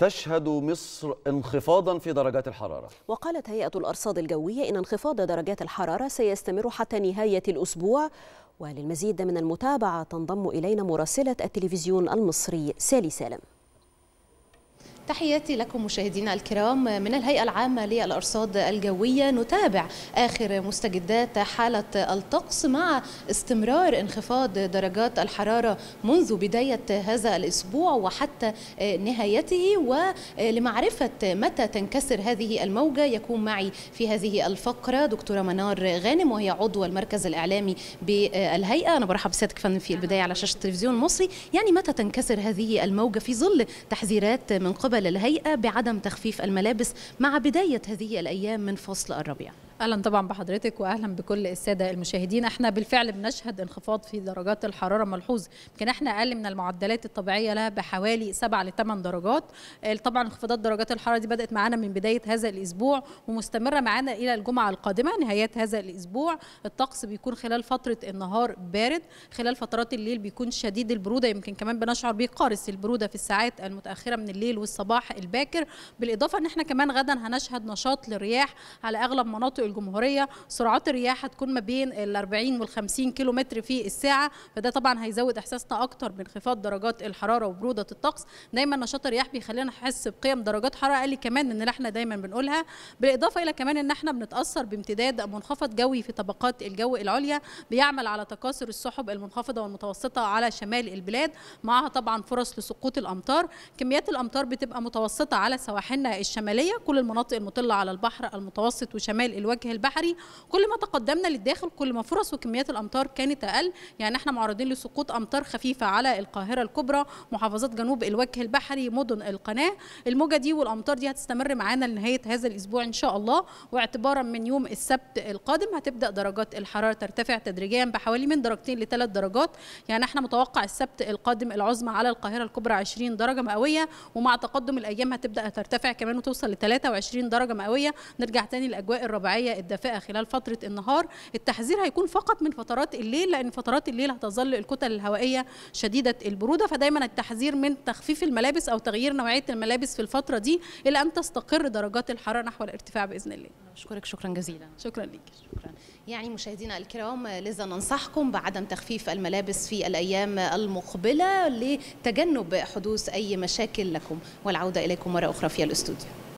تشهد مصر انخفاضا في درجات الحرارة وقالت هيئة الأرصاد الجوية إن انخفاض درجات الحرارة سيستمر حتى نهاية الأسبوع وللمزيد من المتابعة تنضم إلينا مراسلة التلفزيون المصري سالي سالم تحياتي لكم مشاهدينا الكرام من الهيئة العامة للأرصاد الجوية نتابع آخر مستجدات حالة الطقس مع استمرار انخفاض درجات الحرارة منذ بداية هذا الأسبوع وحتى نهايته ولمعرفة متى تنكسر هذه الموجة يكون معي في هذه الفقرة دكتورة منار غانم وهي عضو المركز الإعلامي بالهيئة أنا برحب بسيادتك فندم في البداية على شاشة التلفزيون المصري يعني متى تنكسر هذه الموجة في ظل تحذيرات من قبل قبل الهيئة بعدم تخفيف الملابس مع بداية هذه الأيام من فصل الربيع اهلا طبعا بحضرتك واهلا بكل الساده المشاهدين احنا بالفعل بنشهد انخفاض في درجات الحراره ملحوظ يمكن احنا اقل من المعدلات الطبيعيه لها بحوالي 7 ل 8 درجات آه، طبعا انخفاضات درجات الحراره دي بدات معانا من بدايه هذا الاسبوع ومستمره معانا الى الجمعه القادمه نهايه هذا الاسبوع الطقس بيكون خلال فتره النهار بارد خلال فترات الليل بيكون شديد البروده يمكن كمان بنشعر بيه قارس البروده في الساعات المتاخره من الليل والصباح الباكر بالاضافه ان احنا كمان غدا هنشهد نشاط للرياح على اغلب مناطق الجمهوريه سرعات الرياح هتكون ما بين ال 40 وال 50 كيلو متر في الساعه فده طبعا هيزود احساسنا اكتر بانخفاض درجات الحراره وبروده الطقس دايما نشاط الرياح بيخلينا نحس بقيم درجات حراره أقل كمان ان احنا دايما بنقولها بالاضافه الى كمان ان احنا بنتاثر بامتداد منخفض جوي في طبقات الجو العليا بيعمل على تكاثر السحب المنخفضه والمتوسطه على شمال البلاد معها طبعا فرص لسقوط الامطار كميات الامطار بتبقى متوسطه على سواحلنا الشماليه كل المناطق المطله على البحر المتوسط وشمال الوجه الوجه البحري كل ما تقدمنا للداخل كل ما فرص وكميات الامطار كانت اقل يعني احنا معرضين لسقوط امطار خفيفه على القاهره الكبرى محافظات جنوب الوجه البحري مدن القناه الموجه دي والامطار دي هتستمر معانا لنهايه هذا الاسبوع ان شاء الله واعتبارا من يوم السبت القادم هتبدا درجات الحراره ترتفع تدريجيا بحوالي من درجتين لثلاث درجات يعني احنا متوقع السبت القادم العظمى على القاهره الكبرى 20 درجه مئويه ومع تقدم الايام هتبدا ترتفع كمان وتوصل ل 23 درجه مئويه نرجع تاني للاجواء الربيعيه المياه الدافئه خلال فتره النهار التحذير هيكون فقط من فترات الليل لان فترات الليل هتظل الكتل الهوائيه شديده البروده فدايما التحذير من تخفيف الملابس او تغيير نوعيه الملابس في الفتره دي الى ان تستقر درجات الحراره نحو الارتفاع باذن الله اشكرك شكرا جزيلا شكرا ليك شكرا يعني مشاهدينا الكرام لذا ننصحكم بعدم تخفيف الملابس في الايام المقبله لتجنب حدوث اي مشاكل لكم والعوده اليكم مره اخرى في الاستوديو